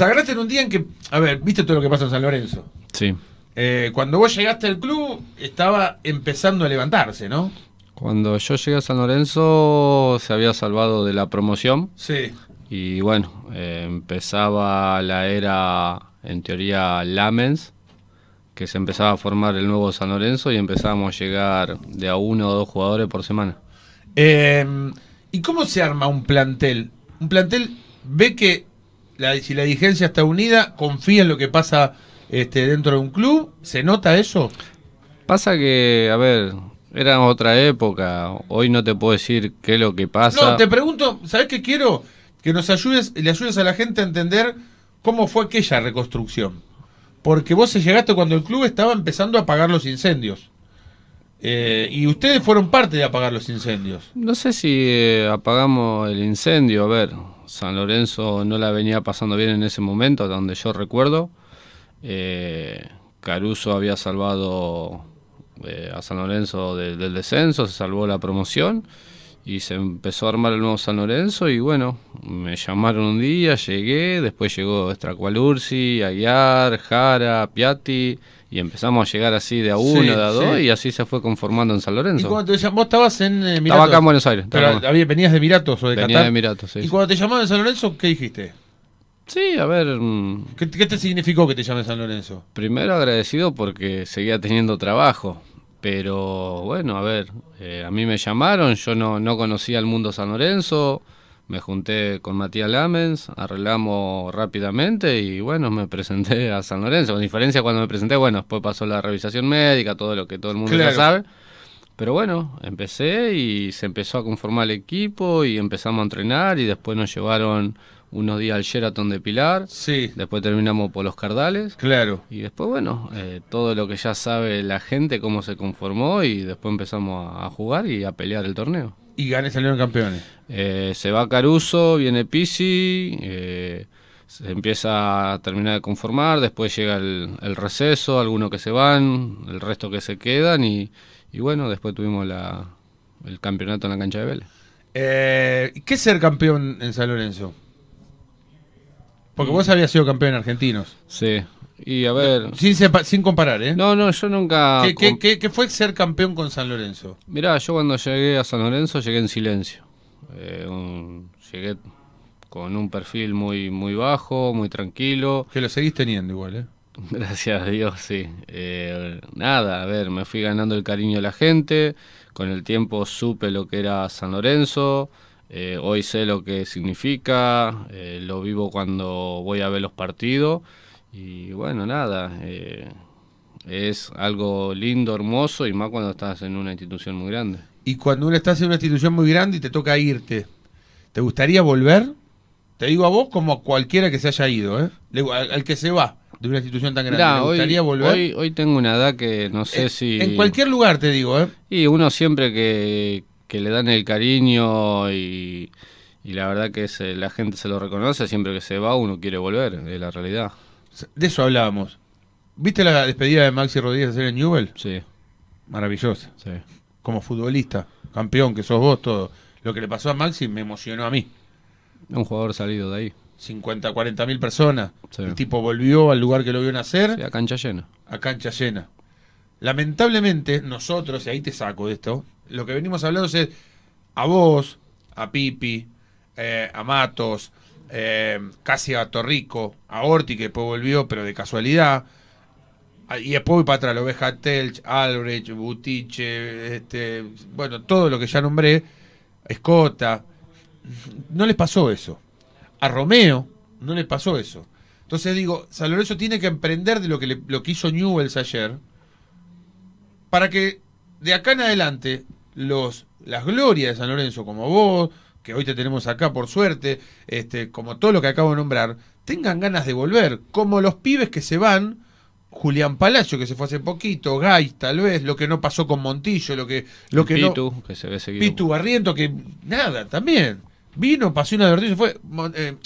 agarraste en un día en que, a ver, viste todo lo que pasa en San Lorenzo. Sí. Eh, cuando vos llegaste al club, estaba empezando a levantarse, ¿no? Cuando yo llegué a San Lorenzo, se había salvado de la promoción. Sí. Y bueno, eh, empezaba la era, en teoría, Lamens, que se empezaba a formar el nuevo San Lorenzo y empezábamos a llegar de a uno o dos jugadores por semana. Em, ¿Y cómo se arma un plantel? Un plantel ve que si la dirigencia está unida, confía en lo que pasa este, dentro de un club, ¿se nota eso? Pasa que, a ver, era otra época, hoy no te puedo decir qué es lo que pasa. No, te pregunto, ¿sabes qué quiero? Que nos ayudes, le ayudes a la gente a entender cómo fue aquella reconstrucción. Porque vos llegaste cuando el club estaba empezando a apagar los incendios. Eh, y ustedes fueron parte de apagar los incendios. No sé si eh, apagamos el incendio, a ver. San Lorenzo no la venía pasando bien en ese momento, donde yo recuerdo. Eh, Caruso había salvado eh, a San Lorenzo del descenso, se salvó la promoción y se empezó a armar el nuevo San Lorenzo y bueno, me llamaron un día, llegué, después llegó Stracualursi, Aguiar, Jara, Piatti y empezamos a llegar así de a uno, de a dos y así se fue conformando en San Lorenzo. ¿Y cuando te vos estabas en Miratos? Eh, Estaba acá en Buenos Aires. Pero, ¿Venías de Miratos o de Venía de Miratos, sí. ¿Y cuando te llamaron en San Lorenzo, qué dijiste? Sí, a ver. Mm. ¿Qué, ¿Qué, te significó que te llame San Lorenzo? Primero agradecido porque seguía teniendo trabajo. Pero bueno, a ver, eh, a mí me llamaron, yo no, conocía al mundo San Lorenzo, me junté con Matías Lamens, arreglamos rápidamente y bueno, me presenté a San Lorenzo. Con diferencia cuando me presenté, bueno, después pasó la revisación médica, todo lo que todo el mundo ya sabe. Pero bueno, empecé y se empezó a conformar el equipo y empezamos a entrenar y después nos llevaron unos días al Sheraton de Pilar. Sí. Después terminamos por los Cardales. Claro. Y después, bueno, eh, todo lo que ya sabe la gente, cómo se conformó y después empezamos a, jugar y a pelear el torneo. ¿Y gané salieron campeones? Eh, se va Caruso, viene Pisi, eh, se empieza a terminar de conformar, después llega el, receso, algunos que se van, el resto que se quedan y, bueno, después tuvimos el campeonato en la cancha de Vélez. ¿Qué es ser campeón en San Lorenzo? Porque vos habías sido campeón en argentinos. Sí. Y a ver. Sin, sin comparar, ¿eh? No, no, yo nunca. ¿Qué, qué, fue ser campeón con San Lorenzo? Mirá, yo cuando llegué a San Lorenzo llegué en silencio. Eh, llegué con un perfil muy, muy bajo, muy tranquilo. Que lo seguís teniendo igual, ¿eh? Gracias a Dios, sí. Eh, nada, a ver, me fui ganando el cariño de la gente. Con el tiempo supe lo que era San Lorenzo. Eh, hoy sé lo que significa, eh, lo vivo cuando voy a ver los partidos y bueno, nada, eh, es algo lindo, hermoso y más cuando estás en una institución muy grande. Y cuando uno estás en una institución muy grande y te toca irte, ¿te gustaría volver? Te digo a vos como a cualquiera que se haya ido, ¿eh? al, que se va de una institución tan grande. ¿Te gustaría hoy, volver? Hoy, tengo una edad que no sé si. En cualquier lugar te digo, ¿eh? Y uno siempre que, que le dan el cariño y, la verdad que la gente se lo reconoce, siempre que se va uno quiere volver, es la realidad. De eso hablábamos. ¿Viste la despedida de Maxi Rodríguez en Newell? Sí. Maravillosa. Sí. Como futbolista, campeón, que sos vos, todo. Lo que le pasó a Maxi me emocionó a mí. Un jugador salido de ahí. 50, 40 mil personas. El tipo volvió al lugar que lo vio nacer. a cancha llena. A cancha llena. Lamentablemente, nosotros, y ahí te saco de esto, lo que venimos hablando es a vos, a Pipi, eh, a Matos, eh, casi a Torrico, a Orti, que después volvió, pero de casualidad. Ah, y después voy para atrás, lo Oveja Telch, Albrecht, Butiche, este, bueno, todo lo que ya nombré, Escota. No les pasó eso. A Romeo no les pasó eso. Entonces digo, San Lorenzo tiene que emprender de lo que, lo que hizo Newells ayer para que de acá en adelante los, las glorias de San Lorenzo, como vos, que hoy te tenemos acá por suerte, este, como todo lo que acabo de nombrar, tengan ganas de volver, como los pibes que se van, Julián Palacio que se fue hace poquito, gay tal vez, lo que no pasó con Montillo, lo que, lo que Pitu, que se ve seguido. Pitu Barriento, que nada, también. Vino, pasó se fue eh,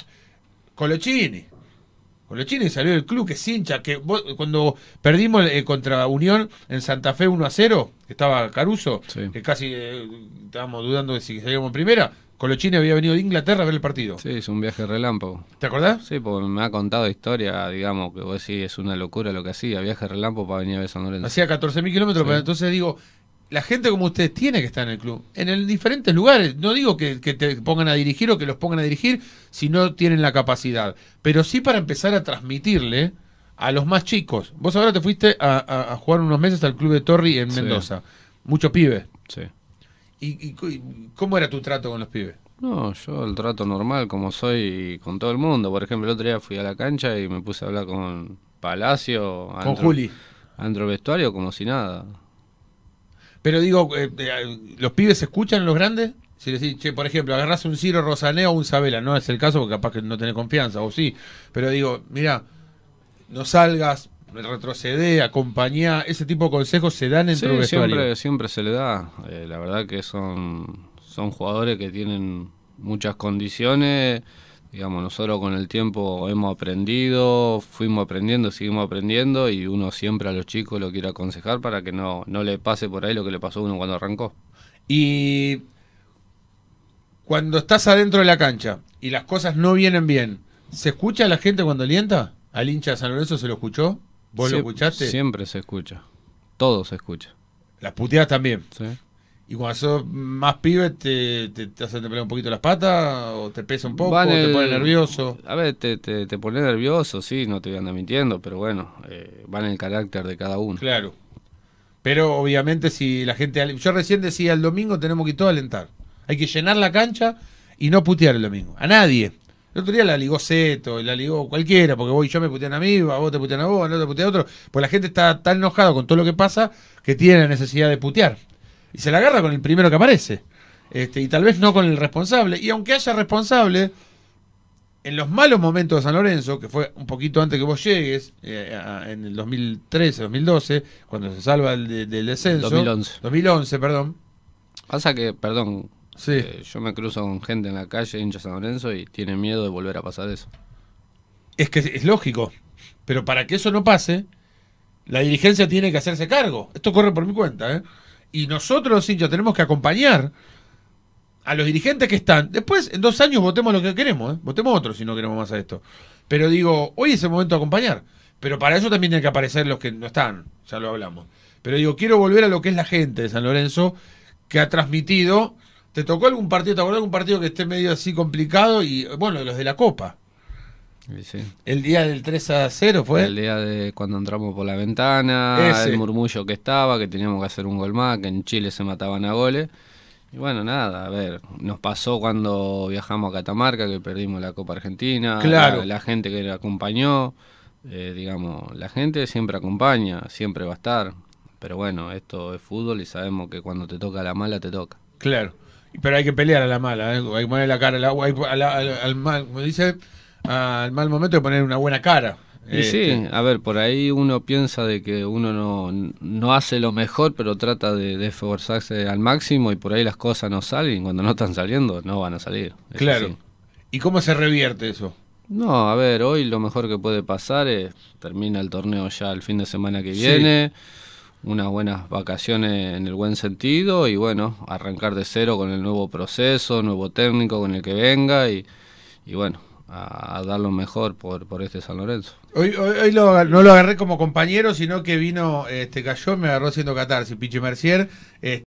Colochini salió del club que es hincha, que cuando perdimos eh, contra Unión en Santa Fe 1 a 0, que estaba Caruso, que casi eh, estábamos dudando de si salíamos en primera, Colochini había venido de Inglaterra a ver el partido. Sí, es un viaje relámpago. ¿Te acordás? Sí, porque me ha contado historia, digamos, que vos decís, es una locura lo que hacía, viaje relámpago para venir a ver San Lorenzo. Hacía 14.000 kilómetros, pero entonces digo, la gente como ustedes tiene que estar en el club, en diferentes lugares. No digo que, te pongan a dirigir o que los pongan a dirigir si no tienen la capacidad, pero sí para empezar a transmitirle a los más chicos. Vos ahora te fuiste a, jugar unos meses al club de Torri en Mendoza. Muchos pibes. Sí. ¿Y, cómo era tu trato con los pibes? No, yo el trato normal, como soy con todo el mundo. Por ejemplo, el otro día fui a la cancha y me puse a hablar con Palacio. Con Juli. Andro Vestuario, como si nada. Pero digo, eh, eh, ¿los pibes escuchan los grandes? Si che, por ejemplo, agarrás un Ciro Rosaneo o un Sabela, no es el caso porque capaz que no tenés confianza, o sí, pero digo, mira, no salgas, retrocede, acompañá, ese tipo de consejos se dan en sí, siempre, siempre se le da, eh, la verdad que son, son jugadores que tienen muchas condiciones Digamos, nosotros con el tiempo hemos aprendido, fuimos aprendiendo, seguimos aprendiendo y uno siempre a los chicos lo quiere aconsejar para que no, no le pase por ahí lo que le pasó a uno cuando arrancó. Y cuando estás adentro de la cancha y las cosas no vienen bien, ¿se escucha a la gente cuando alienta? ¿Al hincha de San Lorenzo se lo escuchó? ¿Vos lo escuchaste? Siempre se escucha. Todo se escucha. Las puteadas también. Sí. Y cuando sos más pibes te, te, hacen temblar un poquito las patas, o te pesa un poco, te pone nervioso. A ver, te, te, pone nervioso, sí, no te voy a andar mintiendo, pero bueno, eh, Van va en el carácter de cada uno. Claro. Pero obviamente, si la gente. Yo recién decía, el domingo tenemos que todo alentar. Hay que llenar la cancha y no putear el domingo. A nadie. El otro día la ligó Zeto la ligó cualquiera, porque y yo me putean a mí, vos te putean a vos, a no te putean a otro. Pues la gente está tan enojada con todo lo que pasa que tiene la necesidad de putear y se la agarra con el primero que aparece. Este, y tal vez no con el responsable. Y aunque haya responsable, en los malos momentos de San Lorenzo, que fue un poquito antes que vos llegues, eh, en el 2013, 2012, cuando se salva del descenso. 2011. 2011, perdón. Pasa que, perdón, sí. Eh, yo me cruzo con gente en la calle, hincha San Lorenzo, y tiene miedo de volver a pasar eso. Es que es lógico, pero para que eso no pase, la dirigencia tiene que hacerse cargo. Esto corre por mi cuenta, ¿eh? y nosotros los tenemos que acompañar a los dirigentes que están. Después, en dos años, votemos lo que queremos, ¿eh? votemos otro si no queremos más a esto. Pero digo, hoy es el momento de acompañar. Pero para eso también hay que aparecer los que no están, ya lo hablamos. Pero digo, quiero volver a lo que es la gente de San Lorenzo, que ha transmitido. ¿Te tocó algún partido? ¿Te acordás de algún partido que esté medio así complicado? Y bueno, los de la Copa. El día del 3 a 0 fue. El día de cuando entramos por la ventana, el murmullo que estaba, que teníamos que hacer un gol más, que en Chile se mataban a goles. Y bueno, nada, a ver, nos pasó cuando viajamos a Catamarca, que perdimos la Copa Argentina, la, gente que acompañó, eh, digamos, la gente siempre acompaña, siempre va a estar. Pero bueno, esto es fútbol y sabemos que cuando te toca la mala, te toca. Claro, pero hay que pelear a la mala, ¿eh? hay que poner la cara al agua, al mal, como dice al mal momento de poner una buena cara. sí, este, a ver, por ahí uno piensa de que uno no, no hace lo mejor, pero trata de, de, esforzarse al máximo y por ahí las cosas no salen. Cuando no están saliendo, no van a salir. claro. ¿Y cómo se revierte eso? No, a ver, hoy lo mejor que puede pasar es termina el torneo ya el fin de semana que viene, unas buenas vacaciones en el buen sentido y bueno, arrancar de cero con el nuevo proceso, nuevo técnico con el que venga y bueno, a, dar lo mejor por, por este San Lorenzo. Hoy, no lo agarré como compañero, sino que vino, este, cayó, me agarró siendo catarsis, pinche Mercier. Este,